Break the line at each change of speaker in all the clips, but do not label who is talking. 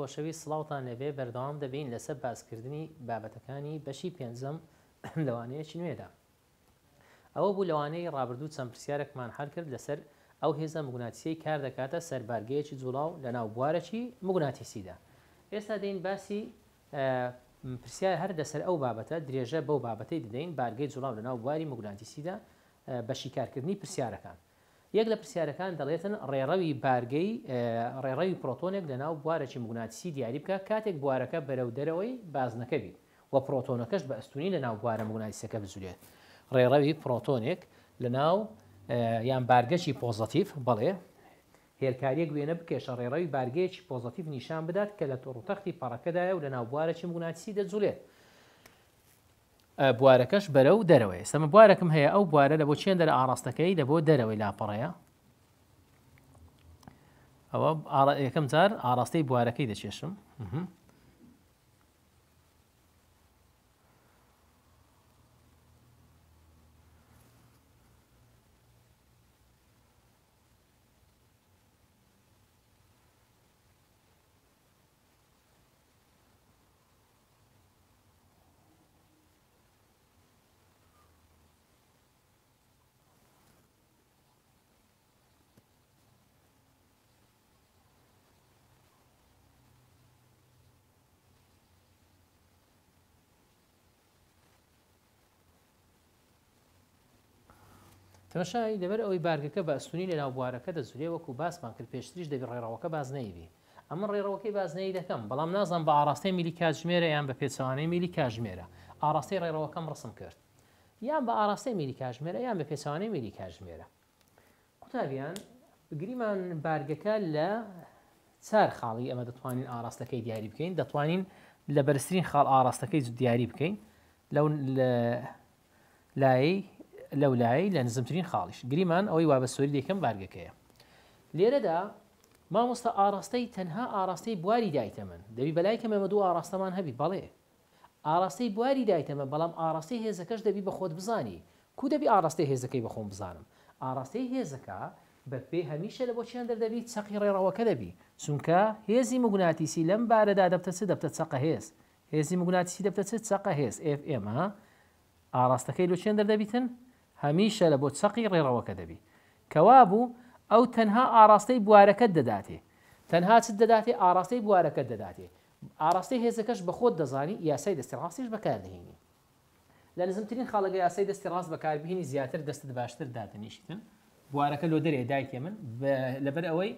خۆشەوی سڵاوتان لەبێ بەردەوام دەبین لەسەر باسکردنی بابەتەکانی بەشی پێنجەم لەوانەیەکی نوێدا ئەوە بوو لەوانەیە ڕابردوو چەند پرسیارێکمان هەر کرد لەسەر ئەو هێزە مگوناتیسی کار دەکاتە سەربارگەیەکی جوڵاو لە ناو بوارەکی مگوناتیسیدا ئێستا دەین باسی پرسیار هەر دەسەر ئەو بابەتە درێژە بەو بابەتەی دەدەین بارگەی جوڵاو لە ناو بواری مگوناتیسیدا بەشی کارکردنی پرسیارەکان یەک لە پرسیارەکان دەڵێتن ڕێڕەوی بارگەی ڕێڕەوی پرۆتۆنێک لە ناو بوارەکی مگوناتسی دیاری بکە کاتێک بوارەکە بەرەودەرەوەی بازنەکە بی و پرۆتۆنەکەش بە ئەستونی لە ناو بوارە مگوناتیسەکە بزولێت ڕێڕەوی پرۆتۆنێک لە ناو یان بارگەشی پۆزتیف بڵێ هێرکاریەک وێنە بکێشە ڕێڕەوی بارگەیەکی پۆزتیف نیشان بدات کە لە تۆڕتەختی پەڕەکەدایە و لە ناو بوارەکی مگوناتسی دەجوولێت بوارەکەش بەرە و دەرەوەی سەمە بوارەکەم هەیە ئەو بوارە لە بۆ چێن دەرە ئاراستەکەی لە بۆ دەرەوەی لاپەڕەیە ئەوە یەکەم جار ئاراستەی بوارەکەی دەچێشم تەمەشای دەبەر ئەوەی بارگەکە بەستونی لە ناوبوارەکە دەزورێ وەکو باسمان کرد پێشتریش دەبی ڕێڕەوەکە باز نەیبی ئەمە ڕێڕەوەکەی بازنەی دەکەم بەڵام نازانم بە ئاراستەی میلی کاتژمێرە یان بە پێچوانەی میلی کاژمێرە ئاراستی ڕێڕەوەکەم ڕسم کرد یان بە ئاراستەی میلی کاژمێرە یان بە پێچوانەی میلی کاژمێرە قوتابیان گریمان بارگەکە لە چار خاڵی ئەمە دەتوانین ئاراستەکەی دیاری بکەین دەتوانین لە بەرزترین خاڵ ئاراستەکەی دیاری بکەین لەو لایەی لەولایی لە نزمترین خاڵیش گریمان ئەوەی وابەسوری دەکەم بارگەکەیە لێرەدا مامۆستا ئاراستەی تەنها ئاراستەی بواری دایتەمەن دەبی بەلای کە مەمە دوو ئاراستەمان هەبی بەڵێ ئاراستەی بواری دایتەمە بەڵام ئاراستەی هێزەکەش دەبی بە خۆت بزانی کو دەبی ئاراستەی هێزەکەی بەخۆم بزانم ئاراستەی هێزەکە بە پێ هەمیشە لە بۆچیان دەردەبی چەقی ڕێڕەوەکە دەبی چونکە هێزی مگوناتیسی لەم بارەدا دەبتە چ دەبتە چقە هێز هێزی مگوناتیسی دەبتە چ چقە هێز FM ئاراستەکەی لۆچیان دەردەبیتن هەمیشە لە بۆ چقی ڕێڕەوەکە دەبی کەوا بوو ئەو تەنها ئاراستەی بوارەکەت دەداتێ تەنها چ دەداتێ ئاراستەی بوارەکەت دەداتێ ئاراستەی هێزەکەش بە خۆت دەزانی یاسای دەستی ڕاستیش بەکاردهێنی لە نزمترین خاڵگە یاسای دەستی ڕاست بەکاربیێنی زیاتر دەستت باشتر دادنیشتن بوارەکە لۆ دەرێ دایکێ من لەبەر ئەوەی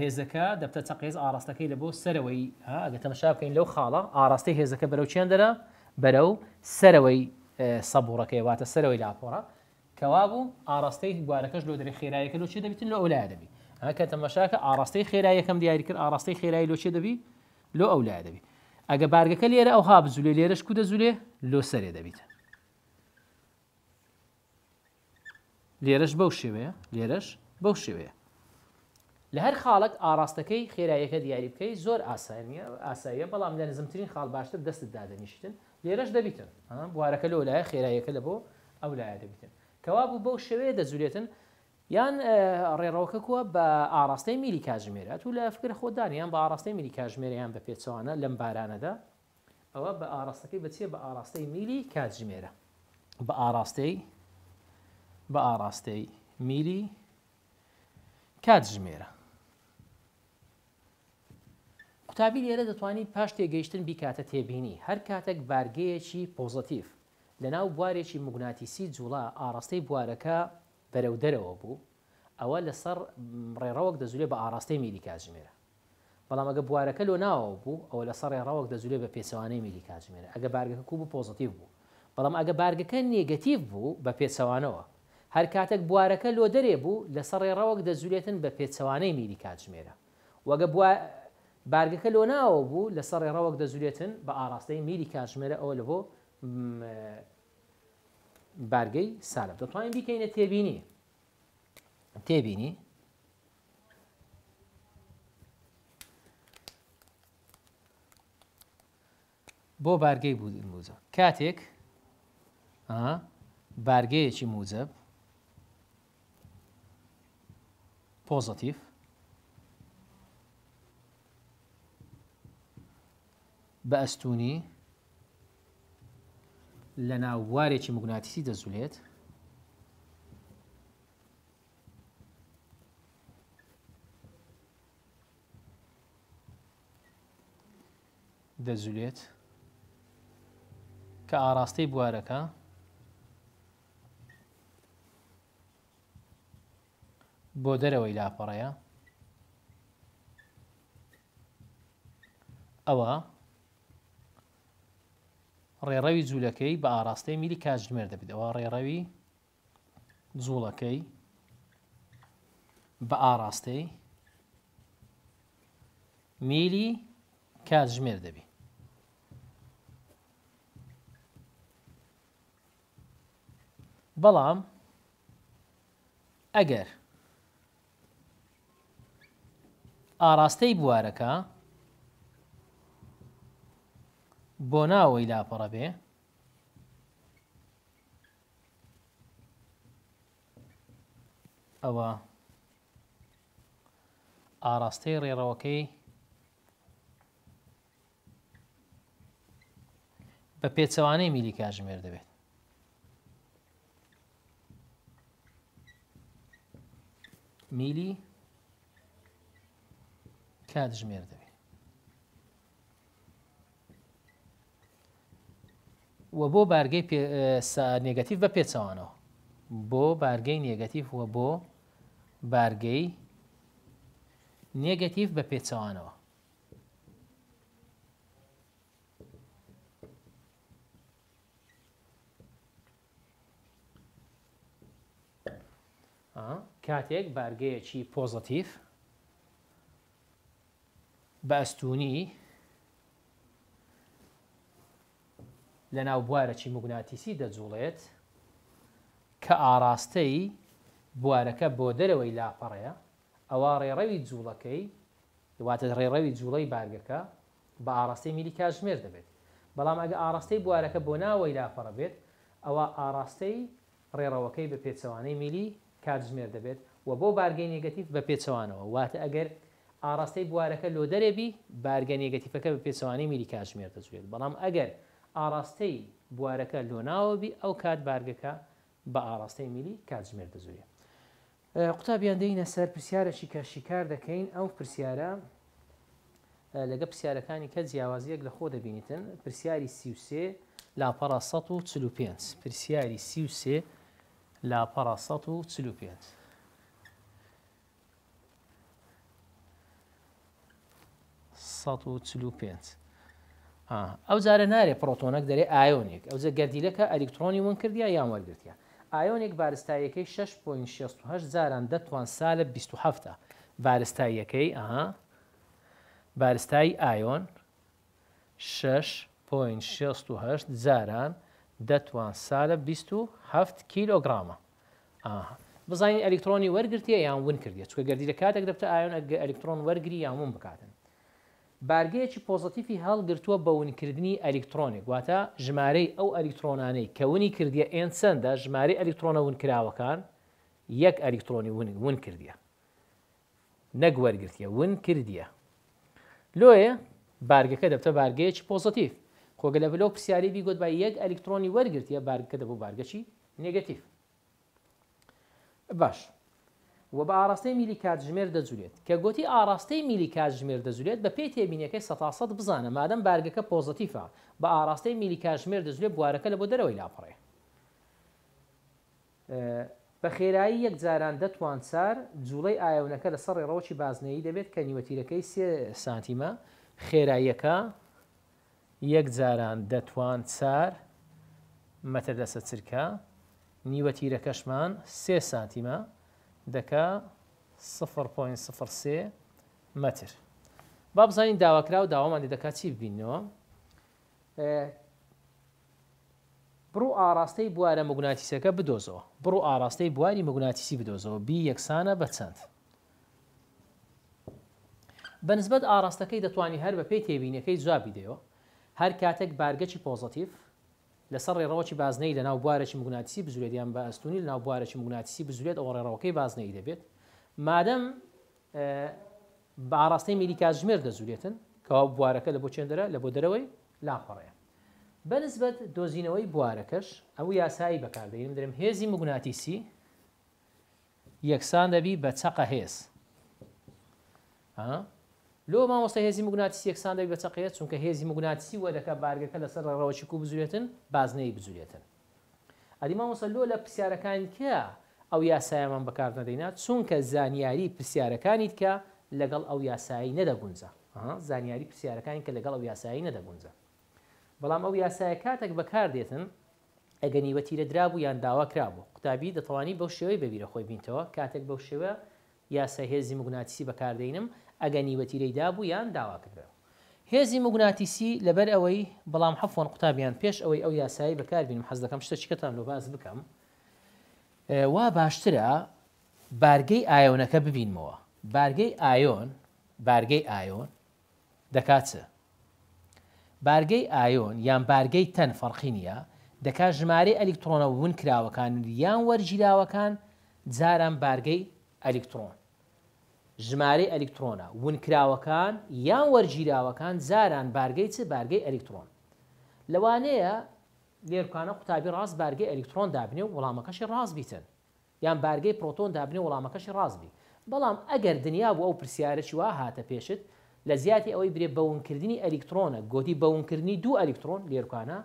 هێزەکە دەبتە چقیز ئاراستەکەی لە بۆ سەرەوەی ئەگە تەمەشا بکەین لەو خاڵە ئاراستەی هێزەکە بەرەو چیان دەرە بەرەو سەرەوەی سەبوڕەکەی واتە سەرەوەی لاپۆرە کەوا بوو ئاراستەی گوارەکەش لۆ دەری خێرایەکە لۆ چی دەبیتن لە ئەولا دەبی ئەمە کە تەمەشاکە ئاراستەی خێرایەکەم دیاری کرد ئاراستەی خێرایی لۆ چێ دەبی لۆ ئەولا دەبی ئەگە بارگەکە لێرە ئەو ها بزولێ لێرەش کو دەزولێ لۆ سەرێ دەبیت لێرەش بەو شێوەیە لێرەش بەو شێوەیە لە هەر خاڵک ئاراستەکەی خێرایەکە دیاری بکەی زۆر ئاسانیە ئاساییە بەڵام لە نزمترین خاڵ باشتر دەستت دادەنیشتن لێرەش دەبیتن بوارەکە لە وایە خێرایەکە لە بۆ ئەو لایە دەبیتن کەوا بوو بەو شوێ دەزورێتن یان ڕێڕەوەکە کووە بە ئاراستەی میری کاژمێرە تو لە فکر خۆدانیان بە ئاراستەی میری کاژمێریان بە پێچوانە لەم بارانەدا ئەوە بە ئاراستەکەی بچێ بە ئاراستەی میری کاتژمێرە بە ئاراستەی بە ئاراستەی میری کاتژمێرە قوتابی لێرە دەتوانیت پاش تێگەیشتن بیکاتە تێبینی هەر کاتێک بارگەیەکی پۆزتیف لە ناو بوارێکی مگوناتیسی جوڵا ئاراستەی بوارەکە بەرەو دەرەوە بوو ئەوە لەسەر ڕێڕەوەک دەزولێ بە ئاراستەی میلیکاژمێرە بەڵام ئەگە بوارەکە لۆ ناوە بوو ئەوە لەسەر ڕێڕەوەک دەزولێ بە پێسەوانەی میلیکاژمێرە ئەگە بارگەکە کوب پۆزتیو بوو بەڵام ئەگە بارگەکە نێگەتیو بوو بە پێسەوانەوە هەر کاتێک بوارەکە لۆ دەرێ بوو لەسەر ڕێڕەوەک دەزولێتن بە پێچەوانەی میلیکاژمێرە وەگە بارگەکە لۆ ناوە بوو لەسەر ڕێڕەوەک دەزولێتن بە ئاراستەی میری کاژمێرە ئەوە لەبۆ بەرگەی سالب دەتوانین اینه تبینی تبینی با بارگەی بود کتک کاتێک چی چی پوزاتیف، بە ئەستونی لە ناووارێکی مگوناتیسی دەزولێت دەزولێت کە ئاراستەی بوارەکە بۆ دەرەوەی لاپەڕەیە ئەوە ڕێڕەوی جوولەکەی بە ئاراستەی میری کاتژمێر دەبێتەوە ڕێڕەوی جوڵەکەی بە ئاراستەی میری کاتژمێر دەبی بەڵام ئەگەر ئاراستەی بوارەکە بۆ ناوەی لاپەڕە بێ ئەوە ئاراستەی ڕێڕەوەەکەی بە پێچەوانەی میلی کاژمێر دەبێت میلی کاتژمێر دەبێت و بۆ بارگەی نێگەتیف بە پێچەوانەوە بۆ بارگەی نێگەتیف وە بۆ بارگەی نێگەتیف بە پێچەوانەوە کاتێک بارگەیەکی پۆزتیف بەستونی لە ناو بوارەکی مگوناتیسی دەجوڵێت کە ئاراستەی بوارەکە بۆ دەرەوەی لاپەڕەیە ئەوە ڕێڕەوی جوڵەکەی دواتە ڕێڕەوی جوڵەی بارگەکە بە ئاراستەی میلی کاژمێر دەبێت بەڵام ئەگە ئاراستەی بوارەکە بۆ ناوەی لاپەڕە بێت ئەوە ئاراستەی ڕێڕەوەکەی بە پێچەوانەی میلی کاتژمێر دەبێت و بۆ بارگەی نگەتیف بە پێچەوانەوە واتە ئەگەر ئاراستەی بوارەکە لۆ دەرێبی بارگە نگەتیفەکە بە پێچەوانی میلی کاتژمێر دەجوێت بەڵام ئەگەر ئاراستەی بوارەکە لۆناوەبی ئەو کات بارگەکە بە ئاراستەی میلی کاتژمێر دەزوێت قوتابیان دەینە سەر پرسیارەشی کە شیکار دەکەین ئەو پرسیارە لەگە پرسیارەکانی کە جیاوازیەک لە خۆ دەبینیتن پرسیاری سیوسێ لاپەرا 1945 پرسیاری سیوسێ لاپەرا 1945. سەد و چلو پێنج. ئەو جارە نارێ پرۆتۆنەک دەرێ ئایۆنێک ئەو گەردیلەکە ئەلیکترۆنی ون کردیا یان وەرگرتیا ئایۆنێک بارستاییەکەی 6.68 جاران دەتوان سالە 27 بارستاییەکەی ئەها بارستایی ئایۆن 6.68 جاران دەتوان سالە 27 کیلۆگرامە بزانین ئەلکترۆنی وەرگرتە یان ون کردی چکە گەردی لە کاتێک دەبتە ئایۆن ئەلکترۆن وەرگری یان ون بکاتن بارگەیەکی پۆزتیفی هەڵگرتووە بەونکردنی ئەلکترۆنێک واتە ژمارەی ئەو ئەلکترۆنانەی کەونی کردیە ئێنسەندە ژمارە ئەلکترۆنە ونکراوەکان یەک ئەلکترۆنی ون کردیە نەگوەرگرتیە ون کردیە لۆیە بارگەکە دەبتە بارگەیەکی پۆزتیف خۆگە لە بلۆ پرسیاریبی گوت بە یەک ئەلکترۆنی وەرگرتیە بارگەکە دەبوو بارگەچی نگەتیف باش و بە ئاراستەی میلی کاتژمێر دەجوێت کە گوتی ئاراستەی میلی کاتژمێر دەجوێت بە پێی تێبینەکەی سەتاسەد بزانە مادەم بارگەکە پۆزتیفە بە ئاراستەی میلی کاتژمێر دەجوێت بوارەکە لە بۆ دەرەوەی لاپڕێ بە خێرایی یەک جاران دەتوان سار جوڵەی ئاەونەکە لە سەڕی ڕۆکی بازنەی دەبێت کە نیوەتیرەکەی سێ سانتیمە خێراییەکە یەک جاران دەتوان سار مەتەدەسە چرکە نیوەتیرەکەشمان سێ سانتیمە دەکا 0.03 مەتر با بزانین داواکرا و داوامان لێ دەکات چی ببینەوە بڕوو ئاراستەی بوارە مەگوناتیسەکە بدۆزەوە بڕوو ئاراستەی بواری مەگوناتیسی بدۆزەوە بی یەکسانە بە چەند بەنسبت ئاراستەکەی دەتوانانی هەر بە پێی تێبینەکەی جوابی دەوە هەر کاتێک بارگەکی پۆزتیف لەسەر ڕێڕەوەی بازنەی لە ناو بوارێکی مگوناتسی بزورێت یان بە ئەستونی لە ناو بوارێکی مگوناتسی بزورێت ئەو ڕێڕەوەکەی بازنەی دەبێت مادەم باڕاستەی میریکا ژمێر دەزورێتن کەوا بوارەکە لە بۆ چندرە لە بۆ دەرەوەی لاپەڕەیە بەنسبەت دۆزینەوەی بوارەکەش ئەو یاسایی بەکاردەین درم هێزی مگوناتیسی یەکسان دەبی بە چقە هێز لۆ مامۆستا هێزی مگوناتیسی یەکسان دەوی بەچەقەیە چونکە هێزی مگوناتیسی وەدەکە بارگەکە لەسەر ڕەوەچی و بزورێتن بازنەی بزورێتن ئەری مامۆسە لۆ لە پرسیارەکان کە ئەو یاسایەمان بەکار نەدەینا چونکە زانیاری پرسیارەکانیت کە لەگەڵ ئەو یاسایی نەدەگونجە زانیاری پرسیارەکانی کە لەگەڵ ئەو یاسایی نەدەگونجە بەڵام ئەو یاسایە کاتێک بەکار دێتن ئەگەنیوە تیرە درابوو یان داوا کرابوو قوتابی دەتوانی بەو شێوەی بەبیرە خۆی بینتەوە کاتێک بەو شێوە یاسە هێزی مگوناتیسی بەکاردەینم ئەگە نیوەتیرەیدا بوو یان داوا کردەوە هێزی مگوناتیسی لەبەر ئەوەی بەڵام حەفۆن قوتابیان پێش ئەوەی ئەو یاسایی بەکاربین حەز دەکەم شتە چکەتان لە باز بکەم وا باشترە بارگەی ئایۆنەکە ببینمەوە بارگەی ئایۆن بارگەی ئایۆن دەکاتە بارگەی ئایۆن یان بارگەی تەن فەرقی نیە دەکات ژمارەی ئەلکترۆنە ون کراوەکان یان وەرگیراوەکان جاران بارگەی ئەلکترۆن ژمارە ئەلکترۆنە ونکراوەکان یان وەرگیراوەکان زاران بارگەی چ بارگەی ئەلکترۆن لەوانەیە لێرکانە قوتابی ڕاست بارگەی ئەلکترۆن دابنێ و وەڵامەکەشی ڕاست بیتن یان بارگەی پرۆتۆن دابنێ وەڵامەکەشی ڕاستبی بەڵام ئەگەر دنیا بوو ئەو پرسیارەی وا هاتە پێشت لە زیاتی ئەوەی برێ بەونکردنی ئەلکترۆنە گۆتی بەونکردنی دوو ئەلکترۆن لێرکانە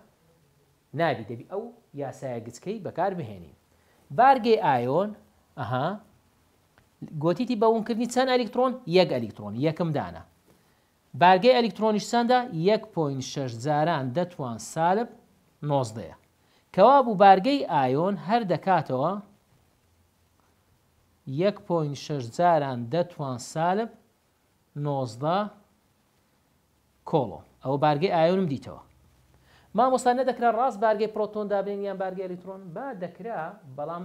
نابی دەبی ئەو یاسایە گچکەی بەکار بهێنین بارگەی ئایۆن ئەها گۆتیتی بەونکردنی چەند ئەلکترۆن یەک ئەلکترۆن یەکم دانا بارگەی ئەلکترۆنیش چەندە 1.6 جاران دەتوان سالب 90ەیە کەوا بوو بارگەی ئایۆن هەر دەکاتەوە 1.6 جاران دەتوان سالب 90 کۆڵۆ ئەوە بارگەی ئایۆنم دیتەوە مامۆستا نەدەکرا ڕاست بارگەی پرۆتۆن دابێن یان بارگەی ئەلکترۆن با دەکرا بەڵام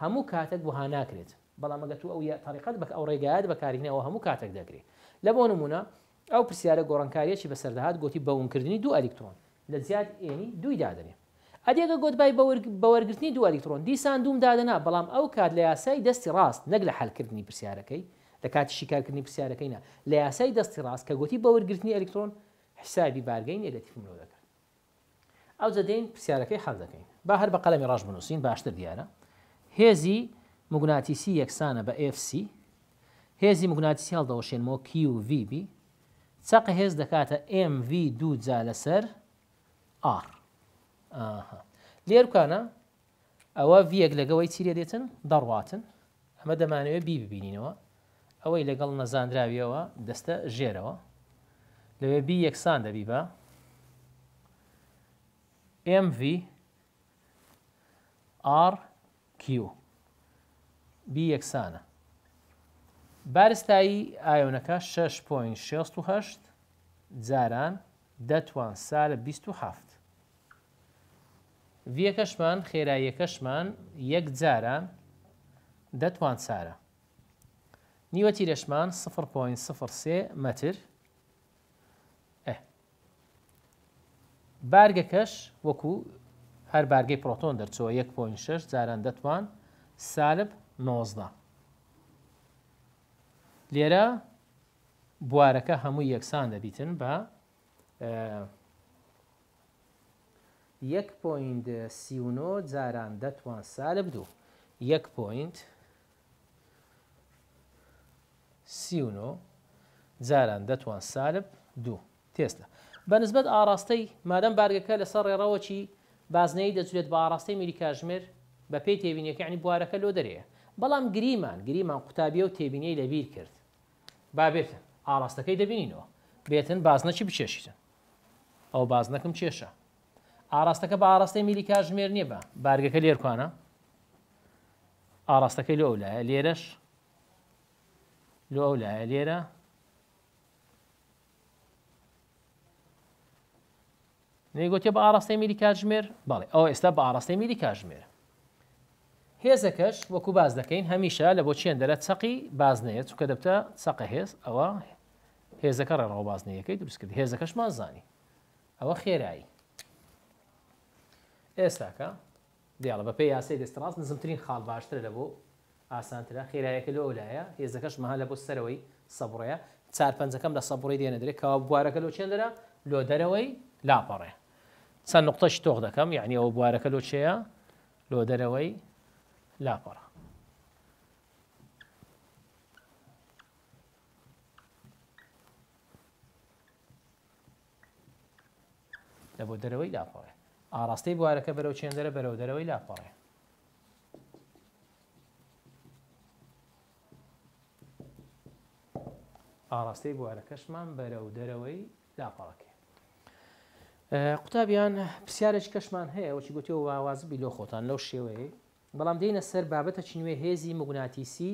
هەموو کاتێک بۆ هاناکرێت بەڵام ئەگە تو ئەو تاریقات بە ئەو ڕێگایات بەکارینەوە هەموو کاتێک دەگرێت لە بۆ نمونە ئەو پرسیارە گۆڕانکاریەکی بەسەردەهات گوتی بەونکردنی دوو ئەلیکترۆن لە زیاد ئێنی دوی دادنێ ئەدێگە گۆتبای بەوەرگرتنی دو ئەلیکترۆن دیسان دوم دادەنا بەڵام ئەو کات لە یاسای دەستی ڕاست نەک لە حلکردنی پرسیارەکەی لە کاتی شیکارکردنی پرسیارەکەینە لە یاسای دەستی ڕاست کە گوتی بەوەرگرتنی ئەلیکترۆن حسابی بارگەین ئەلەتیفمۆ دەکەن ئەو زەدەین پرسیارەکەی حەڵ دەکەین با هەر بە قەلەمی ڕژ بنووسین باشتر دیارە هێزی مگوناتیسی یەکسانە بە FC هێزی مگوناتیسی هەڵدەەوەشێنەوە QVB چقە هێز دەکاتە MV دوو جا لەسەر R لێرکانە ئەوە ڤیەک لەگەوەی چیرە دێتن دەڕواتن ئەمە دەمانەوێت بی ببینینەوە ئەوەی لەگەڵ نەزانراویەوە دەستە ژێرەوە لەوێ بی یەکسان دەبی بە MV RQ بی یەکسانە بارستایی ئایۆنەکە 6.6 جاران دەتوان سالە 27 ڤەکەشمان خێراییەکەشمان یەک جاران دەتوان سارە نیوەتی لەشمان 0.03 مەتر بارگەکەش وەکو هەر بارگەی پرۆتۆن دەرچەوە 1.6 جاران دەتوان سالب 19. لێرە بوارەکە هەموو یەکسان دەبیتن بە 1.39 جاران دەتوان سالب دوو 1.39 جاران دەتوان سالب دوو تێستە بەنسبت ئاراستەی مادەم بارگەکە لەسەر ڕێڕەوەکی بازنەی دەچێت بە ئاراستەی میریکاژمر بە پێی تێبینیەکە عنی بوارەکە لۆ دەرەیە بەڵام گریمان گریمان قوتابیە و تێبینەی لەبیر کرد با بێتن ئاراستەکەی دەبینینەوە بێتن بازنەکی بچێشیتن ئەو بازنەکەم چێشە ئاراستەکە بە ئاراستەی میلی کاژمێر نییە بە بارگەکە لێرکوانە ئاراستەکەی لە ئەولایە لێرەش لە ئەولایە لێرە نێگوتی بە ئاراستەی میلی کاژمێر بەڵێ ئەو ئێستا بە ئاراستەی میلی کاژمێر هێزەکەش وەکو باز دەکەین هەمیشە لە بۆ چێن دەرە چقی بازنەیە چکە دەبتە چقە هێز ئەوە هێزەکە ڕێڕەوە بازنەیەەکەی دروستکرد هێزەکەش مازانی ئەوە خێرایی ئێستاکە دیاڵە بە پێی یاسی دەستڕاست نزمترین خاڵ باشتر لە بۆ ئاسانترا خێرایەکە لە ئەولایە هێزەکەش مەها لە بۆ سەرەوەی سەبڕەیە چار پەنجەکەم لە سەبڕی دێنە درێت کەوا بوارەکە لۆ چێندرە لۆ دەرەوەی لاپەڕێ چەند نقطەش تۆخ دەکەم یعنی ئەو بوارەکە لۆچەیە لۆ دەرەوەی لاپەڕە لە بۆ دەرەوەی لاپەڕێ ئاراستەی بوارەکە بەرەو چێندەرە بەرەو دەرەوەی لاپەڕێ ئاراستەی بوارەکەشمان بەرەو دەرەوەی لاپەڕەکە قوتابیان پرسیارێک کەشمان هەیە وەچی گوتی و واوازبی لۆ خۆتان لەو شێوەیە بەڵام دێنە سەر بابەتە چنوێ هێزی مگوناتیسی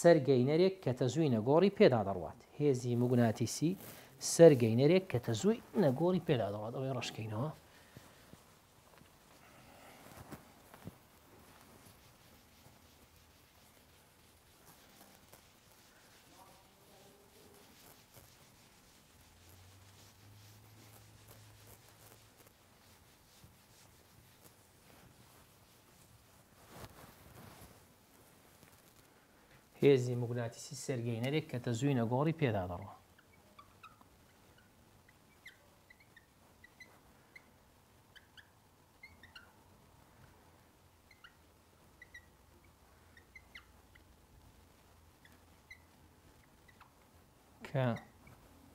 سەرگەینەرێک کە تەزووی نەگۆڕی پێدا دەڕوات هێزی مگوناتیسی سەرگەینەرێک کە تەزووی نەگۆڕی پێدا دەڵات ئەوەی ڕشکینەوە هێزی مگوناتیسی سەرگەینەرێک کە تە زووینە گۆڕی پێدا دەڕە کە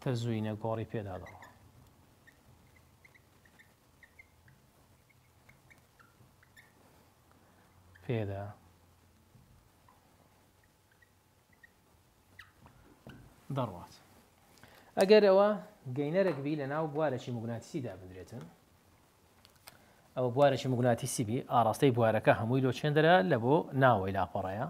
تە زووینە گۆڕی پێدا دەڕە پێدا دەڕوات ئەگەر ئەوە گەینەرەك بی لە ناو بوارەشی مگوناتیسی دابدرێتن ئەوە بوارەشی مگوناتیسیبی ئاراستەی بوارەکە هەمووی لۆچێندرە لە بۆ ناوەی لاپەڕەیە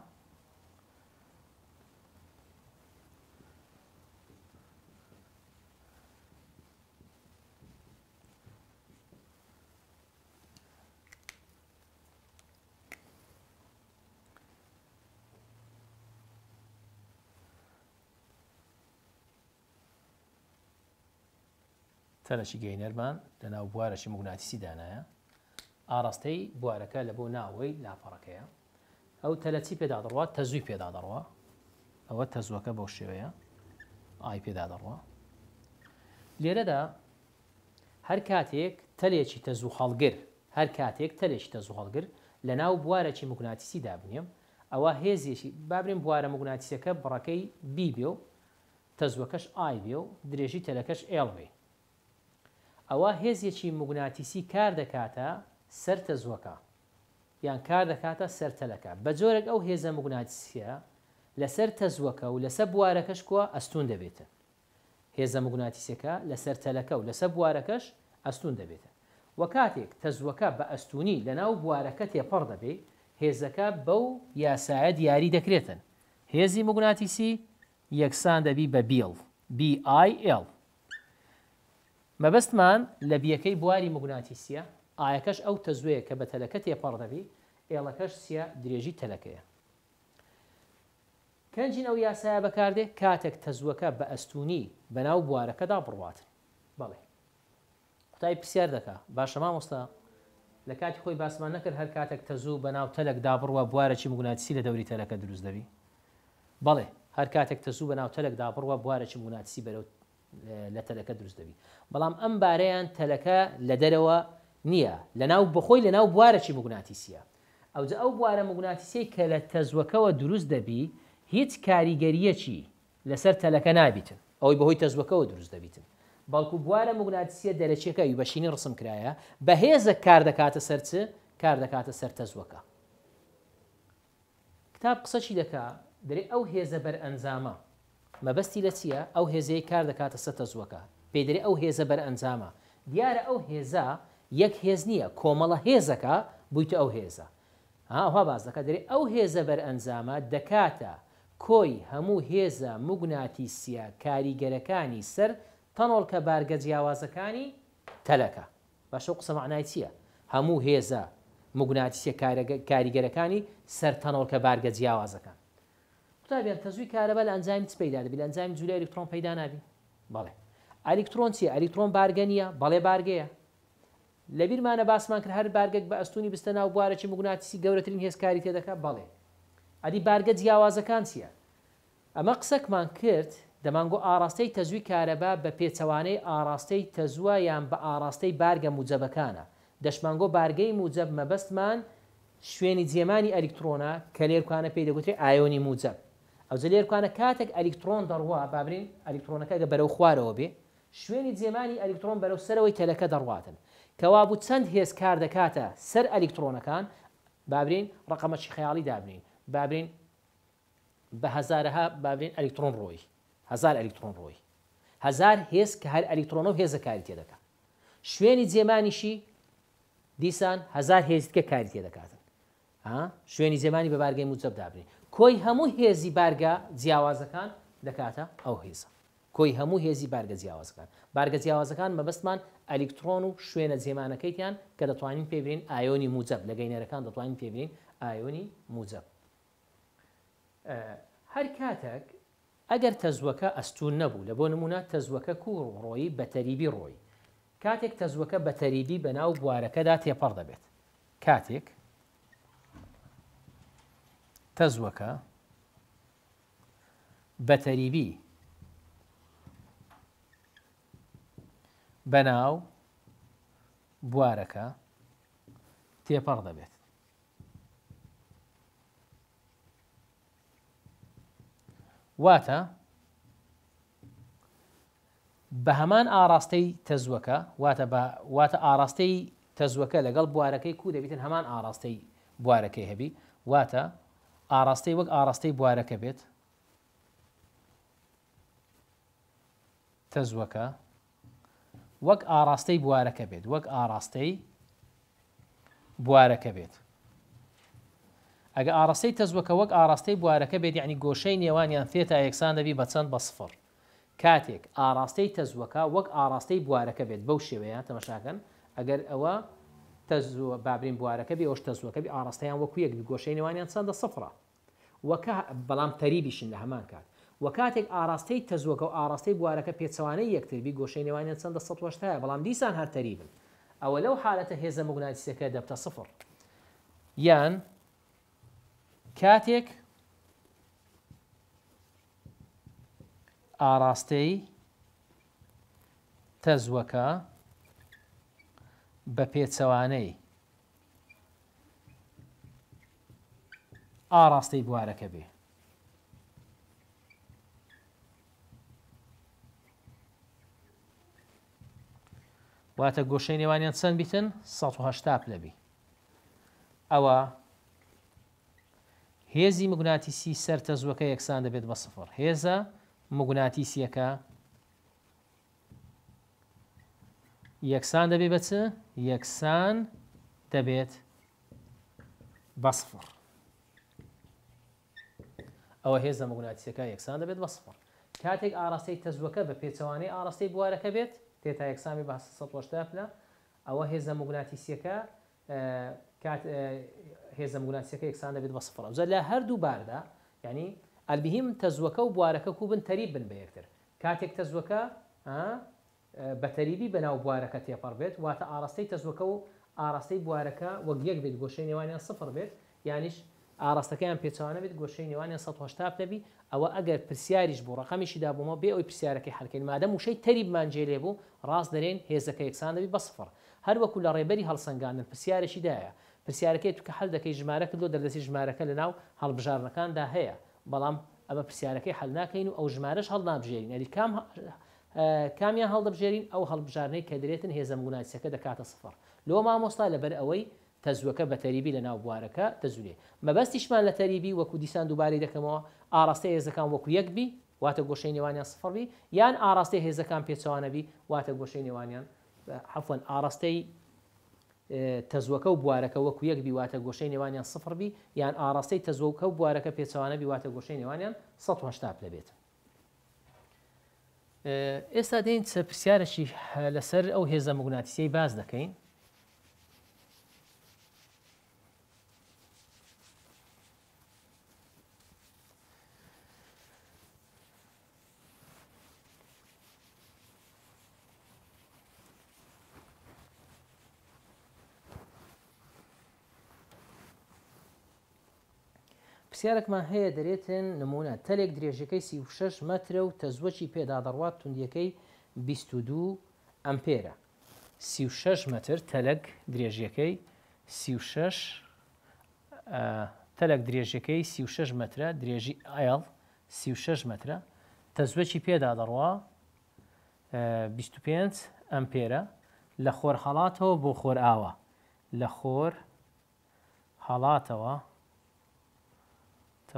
تەلەشی گەینەرمان لە ناو بوارەشی مگوناتیسی دانایە ئاراستەی بوارەکە لە بۆ ناوەی لاپەڕەکەیە ئەو تەلەچی پێدا دەڕوە تەزووی پێدا دەڕوە ئەوە تەزوەکە بەو شێوەیە ئای پێدا دەڕوە لێرەدا هەر کاتێک تەلێکی تەزوو خەڵگر هەر کاتێک تەلێکی تەزوو خەڵگر لە ناو بوارەکی مگوناتیسی دابنیم ئەوە هێزیشی بابرین بوارە مگوناتیسەکە بڕەکەی بیبێ و تەزوەکەش ئای بێ و درێژی تەلەکەش ئێڵێ ئەوە هێزیەکی مگوناتیسی کار دەکاتە سەرتە زووەکە یان کار دەکاتە سەرتەلەکە بە جۆرێک ئەو هێزە مگوناتیسیە لەسەر تەزوەکە و لەسەر بوارەکەش کۆ ئەستون دەبێتە هێزە مگوناتیسەکە لەسەر تەلەکە و لەسەر بوارەکەش ئەستون دەبێتە وە کاتێک تەزوەکە بە ئەستونی لەناو بوارەکە تێپەڕ دەبێت هێزەکە بەو یاسایەت یاری دەکرێتن هێزی مگوناتیسی یەکسان دەبی بە بیڵ BIL مەبەستمان لە بیەکەی بواری مگوناتیسیە ئایەکەش ئەو تەزوەیە کە بە تەلەکە تێپەڕ دەبی ئێڵەکەش سیە درێژی تەلەکەیە کەنجین ئەو یاسایە بەکاردێ کاتێک تەزوەکە بە ئەستونی بەناو بوارەکەدا بڕواتن بەڵێ قوتای پرسیار دەکا باشە مامۆستا لە کاتی خۆی باسمان نەکرد هەر کاتێک تەزوو بەناو تەلەکدا بڕوە بوارەی مگوناتسی لە دەوری تەلەکە دروست دەبی بەڵێ هەر کاتێک تەزوو بەناو تەلەکدا بڕوە بوارەی مگوناتسی بەرەوت لە تەلەکە دروست دەبی بەڵام ئەم بارەیان تەلەکە لە دەرەوە نییە لە ناو بەخۆی لە ناو بوارەی مگوناتیسیە ئەو ئەو بوارە مگوناتیسی کە لە تەزوەکەەوە دروست دەبی هیچ کاریگەریەکی لەسەر تەلەکە نابیتن ئەوەی بەهۆی تەزوەکەەوە دروست دەبیتن بەڵکو بوارە مگوناتیسیە دەرەچێکە وی بەشینی ڕسم کرایە بەهێزە کار دەکاتە سەرچ کار دەکاتە سەر تەزوەکە کتاب قسەچی دەکا دەێ ئەو هێزە بەر ئەنجامە مەبەستی لە چییە ئەو هێزەیە کار دەکاتە سە تەزوەکە پێدرێ ئەو هێزە بەر ئەنجامە دیارە ئەو هێزا یەک هێز نییە کۆمەڵە هێزەکە بوویتە ئەو هێزە هاها باز دەکە دەێ ئەو هێزە بەر ئەنجامە دەکاتە کۆی هەموو هێزە مگوناتیسیە کاریگەرەکانی سەر تەنۆڵکە بارگە جیاوازەکانی تەلەکە باشە قسەمانای چییە هەموو هێزە مگوناتیسیە کاریگەرەکانی سەر تەنۆڵکە بارگە جیاوازەکان قوتابیان تەزوی کارەبە لە ئەنجامی چ پیدادا بی لە ئەنجامی جوولای ئەلکترۆن پیدا نابی بەڵێ ئەلیکترۆن چیە ئەلیکترۆن بارگەنیە بەڵێ بارگەیە لەبییرمانە باسمان کرد هەر بارگەک بە ئەستونی بستە ناو بوارەی مگوناتیسی گەورەترین هێزکاری تێدەکە بەڵێ ئەدی بارگە جیاوازەکان چییە ئەمە قسەکمان کرد دەمانگۆ ئاراستەی تەزوی کارەبا بە پێچەوانەی ئاراستەی تەزووە یان بە ئاراستەی بارگە موجەبەکانە دەشمانگۆ بارگەی موجەب مەبەستمان شوێنی جێمانی ئەلیکترۆنە کە لێرکانە پێی دەگوتری ئایۆنی موجەب ئەو زلێرکانە کاتێک ئەلیکترۆن دەڕوا بابرین ئەلیکترۆنەکە گە بەرەو خوارەوە بێ شوێنی جێمانی ئەلیکترۆن بەرەو سەرەوەی تەلەکە دەڕواتن کەوا بوو چەند هێز کار دەکاتە سەر ئەلیکترۆنەکان بابرین ڕقەمەچی خەیاڵی دابنین بابرین بە هزارها بابرین ئەلیکترۆن ڕۆی هزار ئەلیکترۆن ڕۆی هزار هێز کە هەر ئەلیکترۆنە و هێزەکاری تێ دەکات شوێنی جێمانیشی دیسان هزار هێزیکە کاری تێ دەکاتن شوێنی زمانی بە بارگەی موچەب دابنی کۆی هەموو هێزی بارگە جیاوازەکان دەکاتە ئەو هێزە کۆی هەموو هێزی بارگە جیاوازەکان بارگە جیاوازەکان بەبستمان ئەلکترۆن و شوێنە جێمانەکەیتیان کە دەتوانین پێبرین ئایۆنی موجب لە گەینەرەکان دەتوانین پێبرین ئایۆنی موجب هەر کاتێک ئەگەر تەزوەکە ئەستون نەبوو لە بۆ نمونە تەزوەکە کوڕۆیی بە تەریبی ڕۆی کاتێک تەزوەکە بە تەریبی بەناو بوارەکەدا تێپەڕ دەبێت کاتێک تەزوەکە بەتەریبی بەناو بوارەکە تێپەڕ دەبێت واتە بە هەمان ئاراستەی تەزوەکە واتە ئاراستەی تەزوەکە لەگەڵ بوارەکەی کو دەبیتن هەمان ئاراستەی بوارەکەی هەبی واتە ئاراستەی وەک ئاراستەی بوارەکە بێت تەزوەکە وەک ئاراستەی بوارەکە بێت وەک ئاراستەی بوارەکە بێت ئەگە ئاراستەی تەزوەکە وەک ئاراستەی بوارەکە بێت یعنی گۆشەی نێوانیان فێت تا یەکسان دەبی بە چەند بە سفر کاتێک ئاراستەی تەزوەکە وەک ئاراستەی بوارەکە بێت بەو شێوەیە تەمەشاکەن ئەگەر ئەوە تەزوە بابرین بوارەکە بێ ئەوش تەزوەکەبی ئاڕاستیان وەکو یەک گۆشینەوانیان چەندە سفرە وەکە بەڵام تەریبیشن لە هەمان کات وە کاتێک ئاراستەی تەزوەکە و ئاراستەی بوارەکە پێچەوانەی یەکتربی گۆشینەوانیان چەندە سەهەیە بەڵام دیسان هەر تەریبن ئەوە لەو حالەتە هێزە مگوناتیسەکە دەبتە سفر یان کاتێک ئاراستەی تەزوەکە بە پێچەوانەی ئاڕاستەی بوارەکە بێ واتە گۆشەی نێوانیان چەند بیتن 1970 لەبی ئەوە هێزی مگوناتیسی سەرتە زوەکە یەکسان دەبێت بە سفر هێزە مگوناتیسیەکە یەکسان دەبێ بە چ یەکسان دەبێت بەسفر ئەوە هێز دەمەگوناتیەکە یەکسان دەبێت بەسفر کاتێک ئاراستەی تەزوەکە بە پێچەوانەی ئاراستەی بوارەکە بێت تێتا یەکسامی بە پلە ئەوە هێز دەمەگوناتیسیەکە کات هێز دەمەگوناتسیەکە یەکسان دەبێت بەسفر زە لە هەردوو باردا ینی ئەلبیهیم تەزوەکە و بوارەکە کوبن تەریب بن بە یەکتر کاتێک تەزوەکە بەتەریبی بەناو بوارەکە تێپەر بێت واتە ئاراستەی تەزوەکە و ئاراستەی بوارەکە وەک یەک بێت گۆشەی نێوانیان سفر بێت یانیش ئاراستەکەیان پێچوانە بێت گۆشەی نێوانیان 1970 دەبی ئەوە ئەگەر پرسیاریش بوو ڕقەمیشی دابوومە بێ ئەوی پرسیارەکەی هەلکەین مادەم وشەی تەریبمان جێلێ بوو ڕاست دەرێن هێزەکە یەکساندەبی بە سفر هەر وەکو لە ڕێبەری هەڵسەنگانن پرسیارشیدایە پرسیارەکەی توکە هەل دەکەی ژمارەکە لۆ دەردەسی ژمارەکە لە ناو هەڵبژارنەکاندا هەیە بەڵام ئەمە پرسیارەکەی هەلناکەین و ئەو ژمارەش هەڵ نابژێرین ئەلی کام کامیان هەڵدەبژێرین ئەو هەڵبژارنەی کە درێتن هێزەموناسیەکە دەکاتە سفر لۆ مامۆستا لەبەر ئەوەی تەزوەکە بە تەریبی لە ناو بوارەکە دەزولێ مەبەستیشمان لە تەریبی وەکو دیسان دووبارەی دەکەمەوە ئاراستە هێزەکان وەکو یەکبی واتە گۆشەی نێوانیان سفڕبی یان ئاراستەی هێزەکان پێچوانەبی واتە گۆشەی نێوانیان حفن ئاراستەی تەزوەکە و بوارەکە وەکو یەک بیواتە گۆشەی نێوانیان سفربی یان ئاراستەی تەزوەکە و بوارەکە پێچوانە بیواتە گۆشەی نێوانیان 1 هشتا لەبێت. ئێستا دێن چە پرسیارەشی لەسەر ئەو هێزە مگوناتیسیی باز دەکەین پرسیارێکمان هەیە دەرێتن نمونە تەلێک درێژەکەی 36 مترە و تەزوەکی پێدا دەڕوات توندیەکەی 22 ئەمپێرە 36 متر تەلەک درێژیەکەی 36 تەلەک درێژەکەی 36 مترە درێژی ئایڵ 36 مترە تەزوەکی پێدا دەڕوا 25 ئەمپێرە لە خۆرخەڵاتەوە بۆ خۆر ئاوە لە خۆر هەڵاتەوە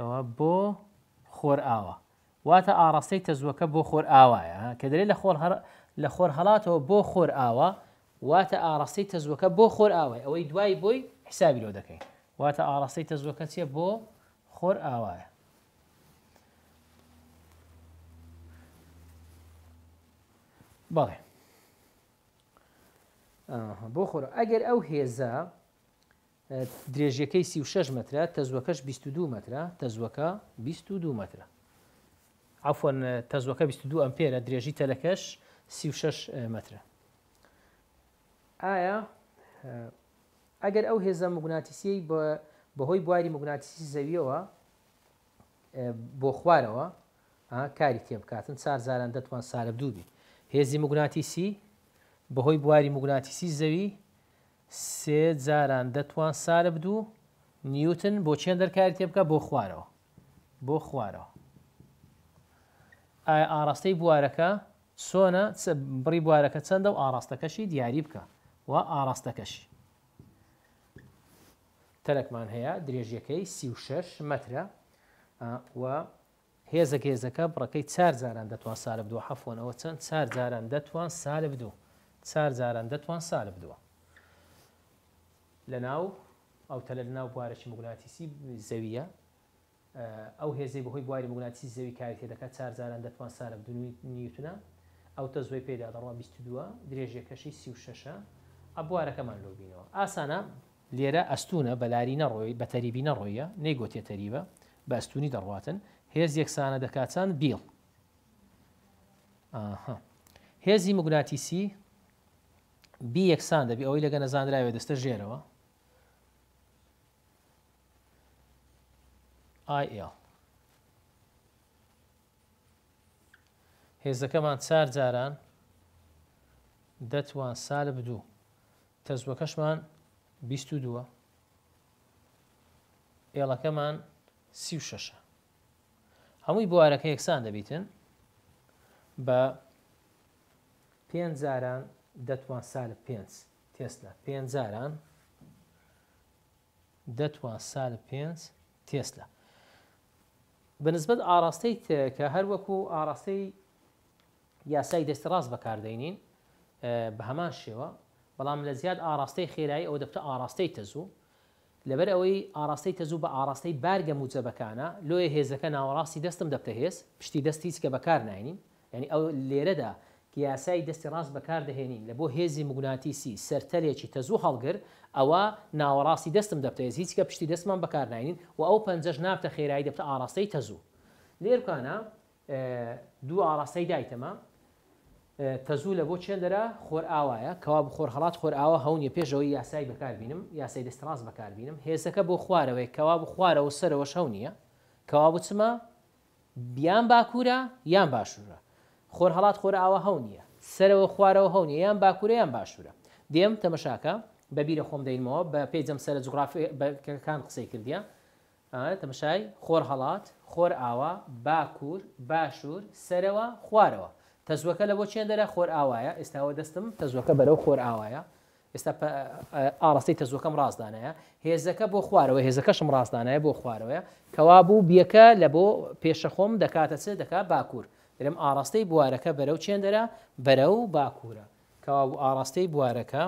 دەکاتەوە بۆ خۆر ئاوە واتە ئاڕاستەی تەزوەکە بۆ خۆر ئاوایە کە دەێت لە خۆر لە خۆر هەڵاتەوە بۆ خۆر ئاوە واتە ئاڕاستی تەزوەکە بۆ خۆر ئاوای ئەوەی دوای بۆی حسابی لۆ دەکەین واتە ئاڕاستی تەزوەکە چیە بۆ خۆر ئاوایە بەڵێ بۆ خۆر ئەگەر ئەو هێزە درێژیەکەی سی و شش مترە تەزوەکەش 22 مترە تەزوەکە 22 مترە ئافۆن تەزوەکە 22 ئەمپێرە درێژی تەلەکەش سی و شش مترە ئایا ئەگەر ئەو هێزە مگوناتیسی بەهۆی بواری مگوناتیسی زەویەوە بۆ خوارەوە کاری تێ بکاتن چار زاران دەتوان سارە دووبی هێزی مگوناتیسی بەهۆی بواری مگوناتیسی زەوی سێ جاران دەتوان سارە بدوو نیوتن بۆ چێن دەرکاری تێ بکە بۆ خوارەوە بۆ خوارەوە ئایا ئاراستەی بوارەکە سۆنە بڕی بوارەکە چەندە و ئاراستەکەشی دیاری بکە و ئاراستەکەشی تەرەکمان هەیە درێژیەکەی سی و شش مەترە و هێزە گێزەکە بڕەکەی چار جاران دەتوان سارە بدووە حەفۆنەوە چەند چار جاران دەتوان سارە بدوو چار جاران دەتوان سارە بدووە لە ناو ئەوتە لە ناو بوارەی مگوناتیسی زەویە ئەو هێزی بەهۆی بواری مگوناتی زەوی کارێت دەکات چارزاران دەتوان سارە بدونوی نیوتە ئەو تە زۆی پێدا دەڕوا 22 درێژێکەشی سی و شەشە ئەبوارەکەمان لۆبینەوە ئاسانە لێرە ئەستونە بەلاری نەڕۆی بە تەریبی نەڕۆیە نەیگوتێ تەریبە بە ئەستونی دەڕاتن هێز یەکسانە دەکاتان بیڵ هێزی مگوناتیسی بی یەکسان دەبی ئەوەی لەگە نەزانراوێ دەستە ژێرەوە IL هێزەکەمان چار جاران دەتوان سالب دوو تەزوەکەشمان بیست و دووە ئێڵەکەمان سی و شەشە هەمووی بوارەکە یەکسان دەبیتن بە پێنج زاران دەتوان سال پێنج تێسلا پێنج زاران دەتوان سال پێنج تێسلا بەنسبت ئاراستەی کە هەر وەکو ئاراستەی یاسای دەست ڕاست بەکاردێنین بە هەمان شێوە بەڵام لە زیاد ئاراستەی خێرایی ئەو دەبتە ئاراستەی تەزوو لەبەر ئەوەی ئاراستەی تەزوو بە ئاراستەی بارگە موجەبەکانە لۆی هێزەکە ناوەڕاستی دەستم دەبتە هێز پشتی دەستی کە بەکار ناینین یعنی ئەو لێرەدا کە یاسای دەستی ڕاست بەکاردەهێنین لە بۆ هێزی مگوناتیسی سەرتەرێکی تەزوو هەڵگر ئەوە ناوەڕاستی دەستم دەبتێز هیچ کە پشتی دەستمان بەکارناین و ئەو پەنجەش نابتە خێرایی دەبتە ئاراستەی تەزوو لێرکانە دوو ئاراستەی دایتەمە تەزوو لە بۆ چێندەرە خۆر ئاوایە کەوا بخۆر هەڵات خۆر ئاوە هەونیە پێشەوەی یاسای بەکاربینم یاسای دەستڕاست بەکاربینم هێزەکە بۆ خوارەوەی کەوا بخوارەوە سەرەوە شەو نییە کەوا بچمە بیان باکوورە یان باشوورە خۆر هەڵات خۆرە ئاوە هەو نییە سەرەوە خوارەوە هەونیە یان باکوورەیان باشوورە دێم تەمەشاکە بە بیرە خۆم دەینمەوە بە پێیجەم سرە جوگرافیەکان قسەی کردیان تەمەشای خۆر هەڵات خۆر ئاوا باکوور باشوور سەرەوە خوارەوە تەزوەکە لە بۆ چێن دەرە خۆر ئاوایە ئێستاوە دەستم تەزوەکە بەرەو خۆر ئاوایە ئێستا ئاڕاستی تەزوەکەم ڕاستدانەیە هێزەکە بۆ خوارەوە هێزەکەشم ڕاستدانایە بۆ خوارەوەە کەوا بوو بیەکە لە بۆ پێشەخۆم دەکاتە چ دەکات باکوور دەم ئاراستەی بوارەکە بەرەو چێندەرە بەرەو باکوورە کەوا بوو ئاراستەی بوارەکە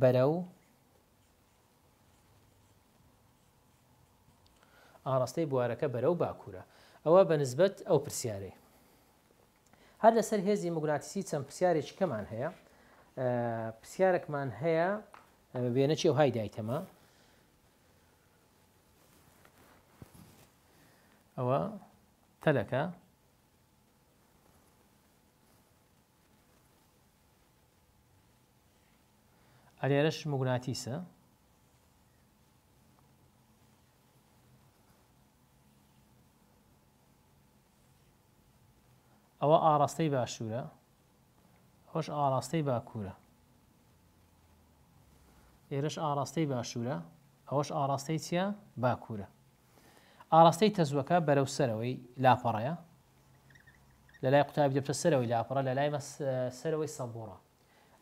بەرەو ئاراستەی بوارەکە بەرەو باکوورە ئەوە بەنسبەت ئەو پرسیارەی هەر لەسەر هێزی مگوناتیسی چەند پرسیارێکی کەمان هەیە پرسیارێکمان هەیە وێنە چێ و های دایتەمە ئەوە تەلەکە ئەرێرەش مگوناتیسە ئەوە ئاراستەی باشوورە خۆش ئاراستەی باکوورە ئێرش ئاراستەی باشوورە ئەوەش ئاراستەی چیە باکوورە ئاراستەی تەزوەکە بەرەو سەرەوەی لاپەڕەیە لە لای قوتابی دەبچە سەرەوەی لاپەڕە لە لای سەرەوەی سەبووڕە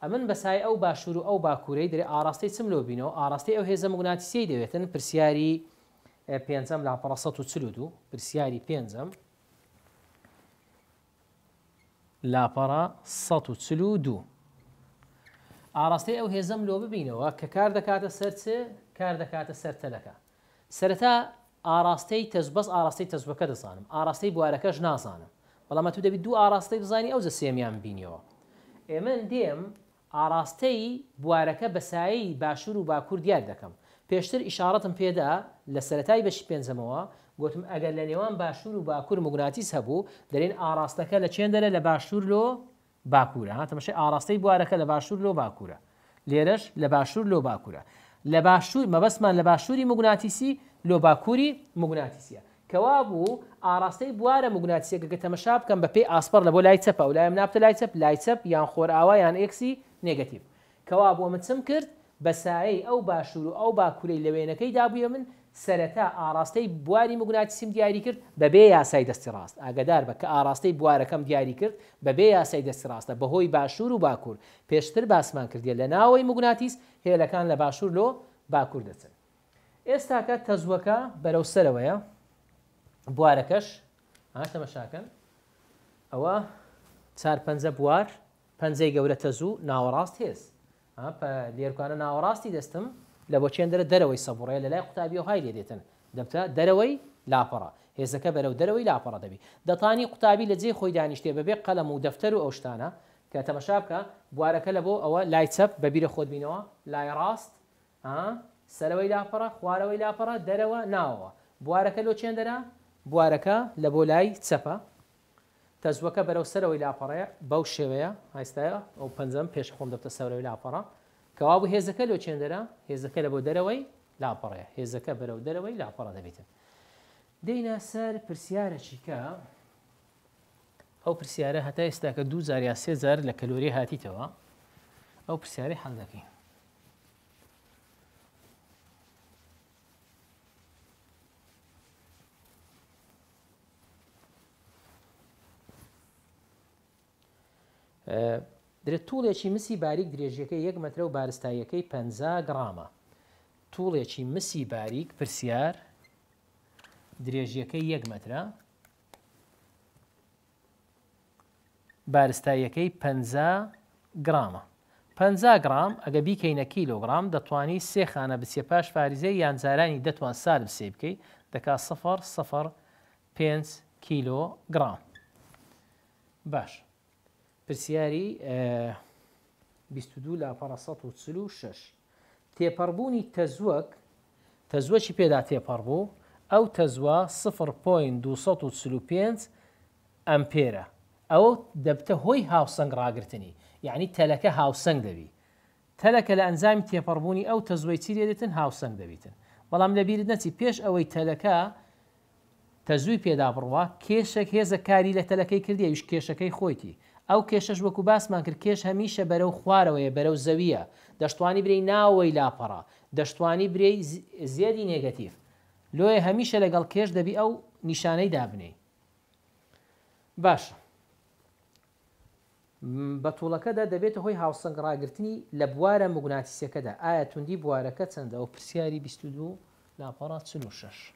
ئەمن بەسای ئەو باشوور و ئەو باکوورەی درێ ئاراستی چملۆ بینەوە ئاراستی ئەو هێزە مگوناتیسی دەوێتن پرسیاری پێنجەم لا پرسەدو پرسیاری پێنجەم لاپەڕ 142 ئاراستی ئەو هێزم لۆ ببینەوە کە کار دەکاتە سەرچێ کار دەکاتە سەرتەلەکە سەرەتا ئاراستەی تەزبەس ئاراستەی تەزبەکە دەزانم ئاراستەی بوارەکەش نازانم بەڵام تو دەبیت دوو ئاراستەی بزانانی ئەو زە سێمیان بینیەوە ئێمە دێم ئاراستەی بوارەکە بەسایی باشوور و باکوور دیار دەکەم پێشتر ئیشارەتم پێدا لە سەتای بەشی پێنجەمەوە گوتم ئەگەر لە نێوان باشوور و باکوور مگوناتیس هەبوو دەرین ئاراستەکە لە چێندەرە لە باشوور لۆ باکوورە هاتەمەشی ئاراستەی بوارەکە لە باشوور لۆ باکوورە لێرەش لە باشوور لۆ باکوورە لە باشوور مەبەسمان لە باشووری مگوناتیسی لۆ باکووری مگوناتیسیە کەوا بوو ئاراستەی بوارە مگوناتسیەکە کە تەمەشا بکەم بە پێی ئاسپەر لە بۆ لای چەپە و لایم ناپتە لای چەپ لای چەپ یان خۆرئاوا یان ئێکسی نێگەتیب کەوا بۆ من چم کرد بەسایی ئەو باشوور و ئەو باکوورەی لەوێنەکەی دابووە من سەرەتا ئاراستەی بواری مگوناتیسیم دیاری کرد بەبێ یاسای دەستی ڕاست ئاگدار بە کە ئاراستەی بوارەکەم دیاری کرد بەبێ یاسای دەستی ڕاستە بەهۆی باشوور و باکوور پێشتر باسمان کردی لە ناوەی مگوناتیس هێلەکان لە باشوور لۆ باکوور دەچن ئێستاکە تەزوەکە بەرەو سەرەوەیە بوارەکەش هاتەمەشاکەن ئەوە چار پەنجە بوار پەنجەی گەورەتە زوو ناوەڕاست هێز لێرکانە ناوەڕاستی دەستم لە بۆ چێندرە دەرەوەی سەبڕێ لە لای قوتابی و های لێ دێتن دەبتە دەرەوەی لاپەڕە هێزەکە بەرەو دەرەوەی لاپەڕە دەبی دەتانی قوتابی لە جێ خۆی دانیشتێ بەبێ قەلم و دەفتەر و ئەو شتانە کە تەمەشا بکە بوارەکە لە بۆ ئەوە لای چەپ بەبیرە خۆتبینەوە لای ڕاست سەرەوەی لاپەڕە خوارەوەی لاپەڕە دەرەوە ناوەوە بوارەکە لۆ چێندەرە بوارەکە لە بۆ لای چەپە تەزوەکە بەرەو سەرەوەی لاپەڕەیە بەو شێوەیە هایستایە ئەو پەنجەم پێش خۆم دەبتە سەرەوەی لاپەڕە کەوابوو هێزەکە لۆ چێندەرە هێزەکە لە بۆ دەرەوەی لاپەڕەیە هێزەکە بەرەو دەرەوەی لاپەڕە دەبێتن دەینە سەر پرسیارەکی کە ئەو پرسیارە هەتا ئێستا کە دوو زار یا سێ زار لە کەلۆری هاتیتەوە ئەو پرسیاری حەڵ دەکەین درێت توڵێکی مسی باریک درێژیەکەی یەک مەترە و بارستاییەکەی پ گرامە توڵێکی مسی باریک پرسیار درێژیەکەی یەک مەترە بارستاییەکەی پ گرامە پ گرام ئەگە بیکەینە کیلۆگرام دەتوانی سێ خانە بچێ پاش فاریزە یانجارانی دەتوان سال بسێ بکەیت دەکات سفر سفر پێ کیلۆ گرام باش پرسیاری 22 لا 1946 تێپەڕبوونی تەزوەک تەزوەکی پێدا تێپەڕبوو ئەو تەزوە 0.235 ئەمپێرە ئەوە دەبتە هۆی هاوسەنگ ڕاگررتنی یعنی تەلەکە هاوسنگ دەبی تەلەکە لە ئەنجامی تێپەڕبوونی ئەو تەزوی چی لێدەتن هاوسنگ دەبیتن بەڵام لەبیرت نەچی پێش ئەوەی تەلەکە تەزوی پێدا بڕوە کێشێک هێزە کاری لە تەلەکەی کردی وش کێشەکەی خۆیتی ئەو کێشەش وەکو باسمان کرد کێش هەمیشە بەرەو خوارەوەیە بەرەو زەویە دەشتوانی برەی ناوەی لاپەڕە دەشتوانی برەی زیادی نێگەتیف لۆیە هەمیشە لەگەڵ کێش دەبی ئەو نیشانەی دابنێ باشە بە توڵەکەدا دەبێتە هۆی هاوسنگ ڕاگررتنی لە بوارە مگوناتیسەکەدا ئایا توندی بوارەکە چەندە و پرسیاری 22 لاپەڕ 46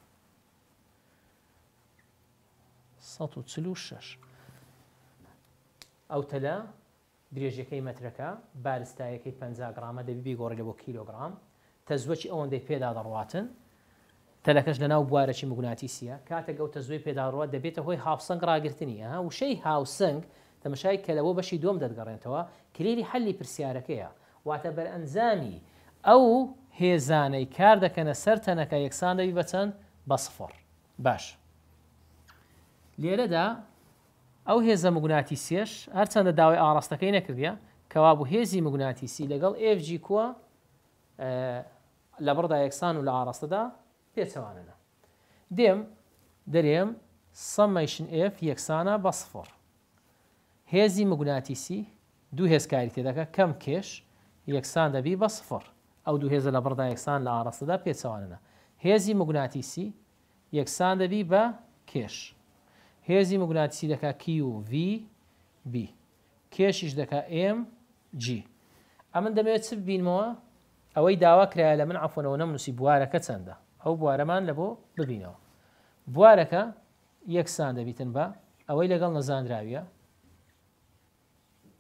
16. ئەو تەلە درێژەکەی مەترەکە بارستایەکەی 50 گرامە دەبی گۆڕی لە بۆ کیلۆگرام تەزوەکی ئەوەندەی پێدا دەڕاتن تەلەکەش لەناو بوارەی مگوناتیسیە کاتێک ئەو تەزوی پێداڕوە دەبێتە هۆی هاوسنگ ڕاگررتنی ها وشەی هاوسنگ تەمەشای کەلەوە بەشی دۆم دەدگەڕێنەوە کلێری هەلی پرسیارەکەیە واتە بەر ئەنجامی ئەو هێزانەی کار دەکەنە سەر تەنەکە یەکساندەوی بەچەند بە سفر باش لێرەدا ئەو هێزە مگوناتی سێش هەرچەندە داوای ئاڕاستەکەی نەکردە کەوا بوو هێزی مگوناتیسی لەگەڵ ئFG کووە لە بڕدا یەکسان و لە ئاڕاستەدا پێچەوانە دێم دەرێم سەمەشن F یەکسانە بە سفر هێزی مگوناتیسی دوو هێزکاری تێدەکە کەم کێش یەکسان دەبی بە سفر ئەو دوو هێزە لە بڕدا یەکسان لە ئاڕاستەدا پێچەوانە هێزی مگوناتیسی یەکسان دەبی بە کێش هێزی مەگوناتیسی دەکا کی و VB کێشیش دەکا MG ئەمن دەمەوێت چ بینمەوە ئەوەی داوا کرایە لە من ئافۆنەوە نەمنووسی بوارەکە چەندە ئەو بوارەمان لە بۆ ببینەوە بوارەکە یەکسان دەبیتن بە ئەوەی لەگەڵ نەزانراویە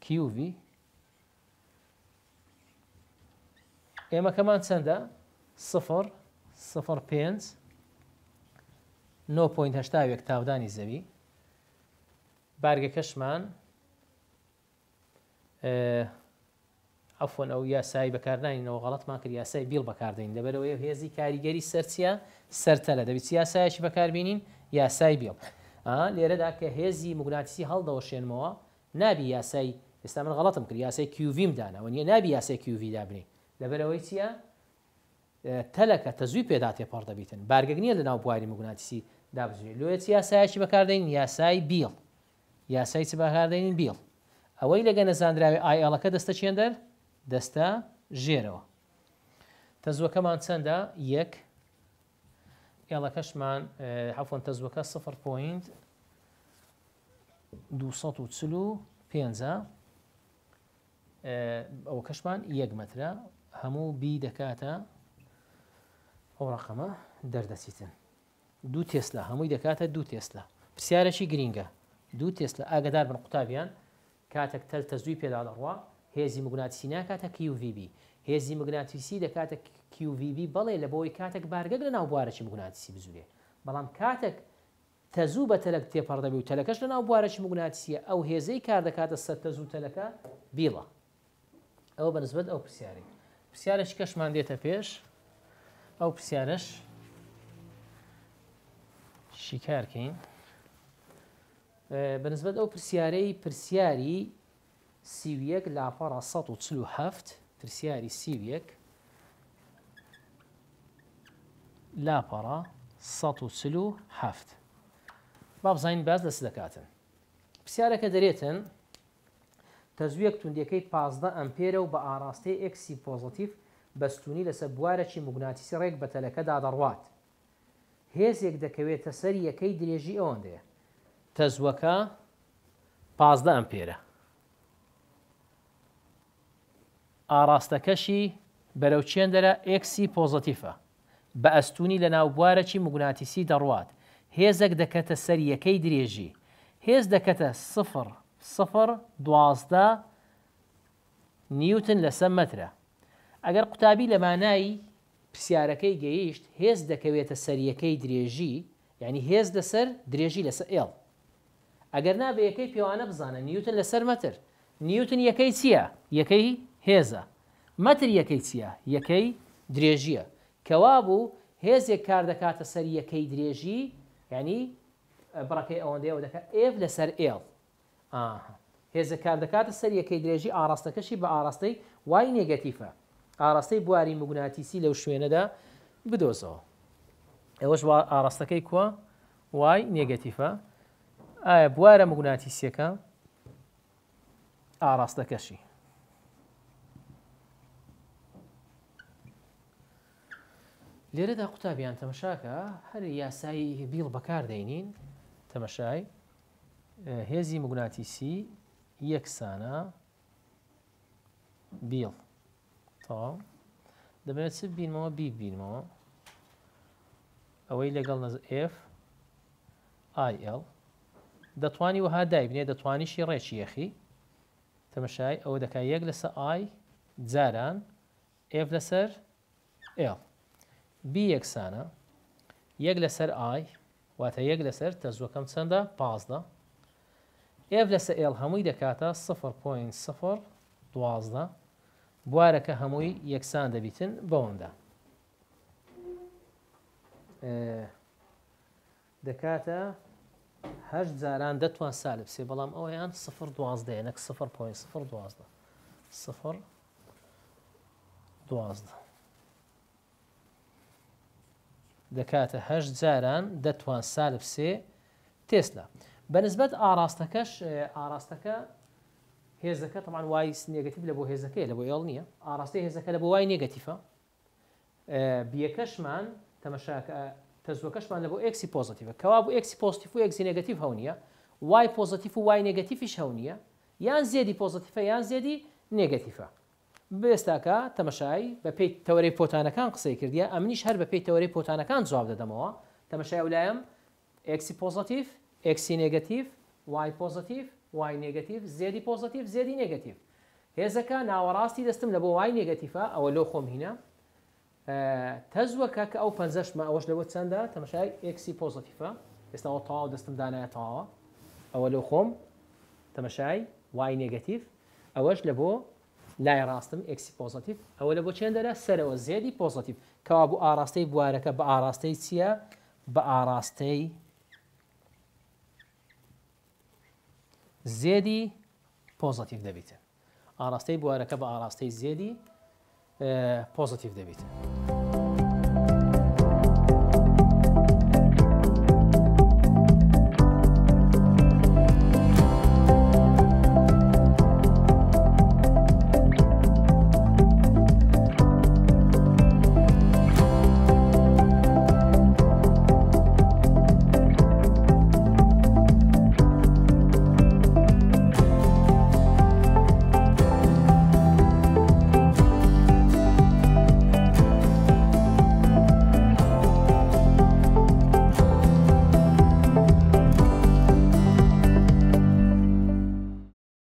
QV ئێمەکەمان چەندە سفر سفر پێ 9.8 تاودانی زەوی بارگەکەشمان ئەفۆن ئەو یاسایی بەکاردانینەوە غڵەتمان کرد یاسای بیل بەکاردین دەبەرەوەی هێزی کاریگەری سەرچیە سەرتەلە دەبیت یاسایشی بەکاربیین یاسای بیل لێرەدا کە هێزی مگوناتیسی هەڵدەەوەشێنمەوە نابی یاسای ئێستا من غڵەتم کرد یاسای کیوڤیم دانەوە نیە نابی یاسای کیوV دابنی لەبەرەوەی چییە؟ تەلەکە تەزوی پێداتێ پڕ دەبیتن بارگەک نییە لە ناو بواری مگوناتیسی دابزوێت لێت یاسایشی بەکاردین یاسای بیڵ. یاسای چ بەهاردێنین بیڵ ئەوەی لەگە نەزانراوی ئایاڵەکە دەستە چێن دەر دەستە ژێرەوە تەزوەکەمان چەندە یەک ئێڵەکەشمان حفۆن تەزوەکە سفر پوینت 240 پێ ئەو کەشمان یەک مەترە هەموو بی دەکاتە ئەو ڕقەمە دەردەچیتن دوو تێسلا هەمووی دەکاتە دوو تێسلا پرسیارەشی گرینگە دوو تێست لە ئاگدار بن قوتابیان کاتێک تەل تەزوی پێدا دەڕوا هێزی مگوناتسی ناکاتە QVB هێزی مگوناتیسی دەکاتە QVB بەڵێ لە بۆی کاتێک بارگەک لە ناوبارەی مگوناتسی بزورێ بەڵام کاتێک تەزوو بە تەلک تێپەردەبی و تەلەکەش لە ناوبارەی مگوناتسیە ئەو هێزەی کار دەکاتە سەر تەزوو تەلەکە بیڵە ئەوە بەنسبت ئەو پرسیاری پرسیارش کەشمان دێتە پێش ئەو پرسیارش شیکارکەین. بەنسبەت ئەو پرسیارەی پرسیاری سیویەک لاپەڕ 1970 پرسیاری سیویەک لاپەڕ 1970 با بزانین باز لەس دەکاتن پرسیارەکە دەرێتن تەزویەک توندەکەی پازدە ئەمپێرە و بە ئاراستەی ئەکسی پۆزتیف بەستونی لەسەر بوارەکی مگوناتیسی ڕێک بە تەلەکەدا دەڕوات هێزێک دەکەوێتە سەر یەکەی درێژی ئەوەندەیە تەزوەکە پازدە ئەمپێرە ئاراستەکەشی بەرەو چێندەرە ئەکسی پۆزتیفە بە ئەستونی لە ناوبوارەکی مگوناتیسی دەڕوات هێزەک دەکەتە سەر یەکەی درێژی هێز دەکەتە سفر سفر دوازدە نیوتن لە سە مەترە ئەگەر قوتابی لە مانایی پرسیارەکەی گەیشت هێز دەکەوێتە سەریەکەی درێژی یعنی هێز لەسەر درێژی لەسەر ئێڵ ئەگەر نابێ یەکەی پیوانە بزانە نیوتن لەسەر مەتر نیوتن یەکەی چییە؟ یەکەی هێزە مەتر یەکەی چییە؟ یەکەی درێژیە کەوا بوو هێزێک کار دەکاتە سەر یەکەی درێژی ینی بڕەکەی ئەوەندەیەوە دەکات ئف لەسەر ئێڵ هێزە کار دەکاتە سەر یەکەی درێژی ئاراستەکەشی بە ئاراستەی وای نێگەتیفە ئاراستەی بواری مگوناتیسی لەو شوێنەدا بدۆزەوە ئەوەش ئاراستەکەی کووە وای نێگەتیفە ئایا بوارە مگوناتیسیەکە ئاراستەکەشی لێرەدا قوتابیان تەمەشاکە هەر یاسایی بیڵ بەکاردەینین تەمەشای هێزی مگوناتیسی یەکسانە بیڵ تا دەبێت چ بینمەوە بی بینمەوە ئەوەی لەگەڵ نەز F IL دەتوانی وها دایبنێ دەتوانیشی ڕێکی یەخی تەمەشای ئەوە دەکای یەک لەسەر ئای جاران ئف لەسەر ئێڵ بی یەکسانە یەک لەسەر ئای واتە یەک لەسەر تەزوەکەم چەندە پازدە ئێف لەسەر ئێڵ هەمووی دەکاتە سفر پوین سفر دوازدە بوارەکە هەمووی یەکسان دەبیتن بەوندا دەکاتە هەشت جاران دەتوان سالب سێ بەڵام ئەویان سفر دوازدە نەک سفر پوین سفر دوازدە سفر دوازدە دەکاتە هەشت جاران دەتوان سالب سێ تێسلا بەنسبەت ئاراستەکەش ئاراستەکە هێزەکە تەمان وای نێگەتیب لە بۆ هێزەکەی لە بۆ ئێڵ نییە ئاراستی هێزەکە لە بۆ وای نێگەتیفە بیەکەشمان تەمەشاکە تەزوەکەشمان لە بۆ ئەکسی پۆزتیڤە کەوا بۆ ئەکسی پۆزتیف و ئەکسی نگەتیف هەونیە وای پۆزتیف و وای نگەتیفیش هەونیە یان زێدی پۆزتیفە یان زێدی نگەتیفە بێستاکە تەمەشای بە پێی تەوەری پۆتانەکان قسەی کردیە ئەمنیش هەر بە پێی تەوەری پۆتانەکان جواب دەدەمەوە تەمەشای ولایم ئەکسی پۆزتیف ئەکسی نگەتیف وای پۆزتیف وای نگەتیف زێدی پۆزتیف زێدی نگەتیف هێزەکە ناوەڕاستی دەستم لە بۆ وای نگەتیفە ئەوە لۆ خۆم هینە تەزوەکە کە ئەو پەنجەشمە ئەوەش لەوە چەندە تەمەشای ئکسی پۆزتیفە ئێستاەوە تەواو دەستم دانایەتەوە ئەوە لەو خۆم تەمەشای وای نگەتیف ئەوەش لە بۆ لای ڕاستم ئکسی پۆزتیف ئەوە لە بۆ چێندەرە سەرەوە زیێدی پۆزتیف کەوا بوو ئاراستەی بوارەکە بە ئاراستەی چییە بە ئاراستەی زێدی پۆزتیف دەبیتە ئاراستەی بوارەکە بە ئاراستەی زێدی pozitiv devitamini